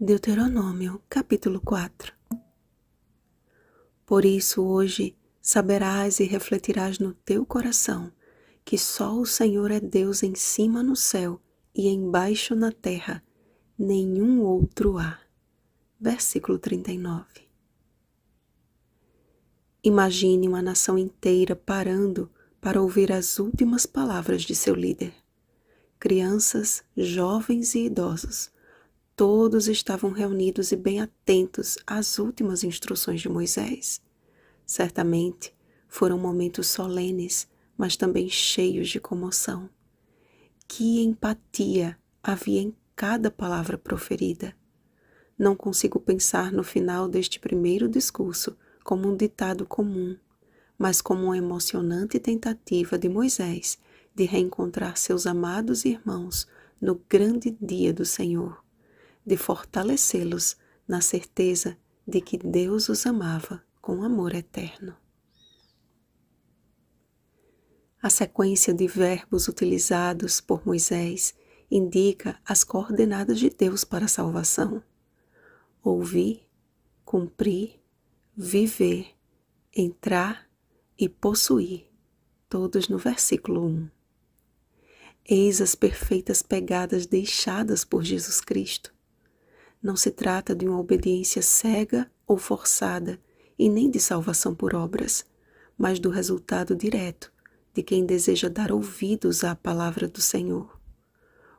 Deuteronômio, capítulo 4 Por isso hoje saberás e refletirás no teu coração que só o Senhor é Deus em cima no céu e embaixo na terra, nenhum outro há. Versículo 39 Imagine uma nação inteira parando para ouvir as últimas palavras de seu líder. Crianças, jovens e idosos todos estavam reunidos e bem atentos às últimas instruções de Moisés. Certamente foram momentos solenes, mas também cheios de comoção. Que empatia havia em cada palavra proferida! Não consigo pensar no final deste primeiro discurso como um ditado comum, mas como uma emocionante tentativa de Moisés de reencontrar seus amados irmãos no grande dia do Senhor de fortalecê-los na certeza de que Deus os amava com amor eterno. A sequência de verbos utilizados por Moisés indica as coordenadas de Deus para a salvação: ouvir, cumprir, viver, entrar e possuir, todos no versículo 1. Eis as perfeitas pegadas deixadas por Jesus Cristo não se trata de uma obediência cega ou forçada, e nem de salvação por obras, mas do resultado direto de quem deseja dar ouvidos à palavra do Senhor.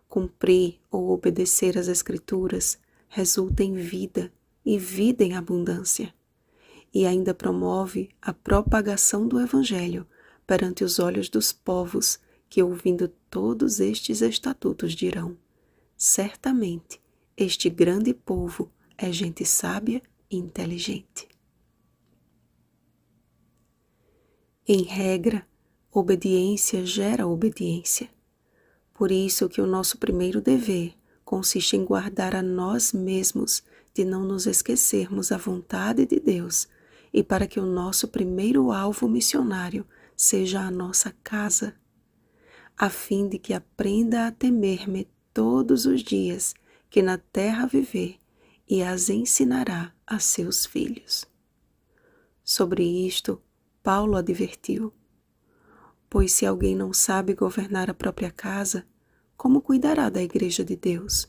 Cumprir ou obedecer às Escrituras resulta em vida e vida em abundância, e ainda promove a propagação do Evangelho perante os olhos dos povos que, ouvindo todos estes estatutos, dirão: Certamente este grande povo é gente sábia e inteligente. Em regra, obediência gera obediência. Por isso que o nosso primeiro dever consiste em guardar a nós mesmos de não nos esquecermos da vontade de Deus e para que o nosso primeiro alvo missionário seja a nossa casa, a fim de que aprenda a temer-me todos os dias que na terra viver e as ensinará a seus filhos. Sobre isto, Paulo advertiu: Pois se alguém não sabe governar a própria casa, como cuidará da igreja de Deus?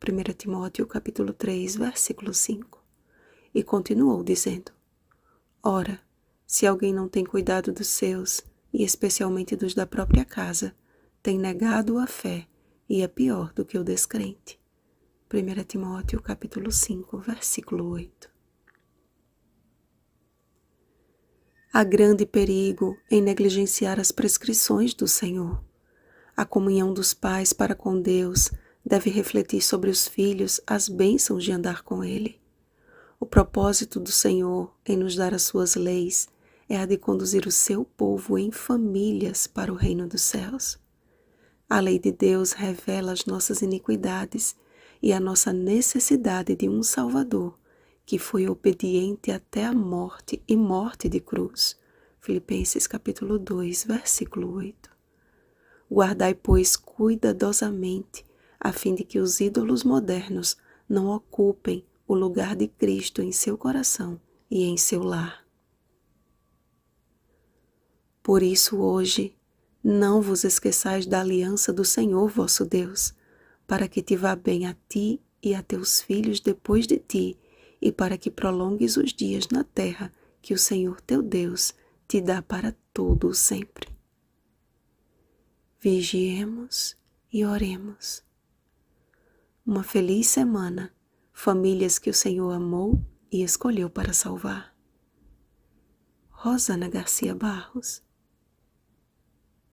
1 Timóteo capítulo 3, versículo 5. E continuou dizendo: Ora, se alguém não tem cuidado dos seus, e especialmente dos da própria casa, tem negado a fé e é pior do que o descrente. 1 Timóteo capítulo 5, versículo 8. Há grande perigo em negligenciar as prescrições do Senhor. A comunhão dos pais para com Deus deve refletir sobre os filhos as bênçãos de andar com Ele. O propósito do Senhor em nos dar as suas leis é a de conduzir o seu povo em famílias para o reino dos céus. A lei de Deus revela as nossas iniquidades e a nossa necessidade de um Salvador que foi obediente até a morte e morte de cruz. Filipenses capítulo 2, versículo 8. Guardai, pois, cuidadosamente, a fim de que os ídolos modernos não ocupem o lugar de Cristo em seu coração e em seu lar. Por isso, hoje, não vos esqueçais da aliança do Senhor vosso Deus, para que te vá bem a ti e a teus filhos depois de ti, e para que prolongues os dias na terra que o Senhor teu Deus te dá para todo o sempre. Vigiemos e oremos. Uma feliz semana, famílias que o Senhor amou e escolheu para salvar. Rosana Garcia Barros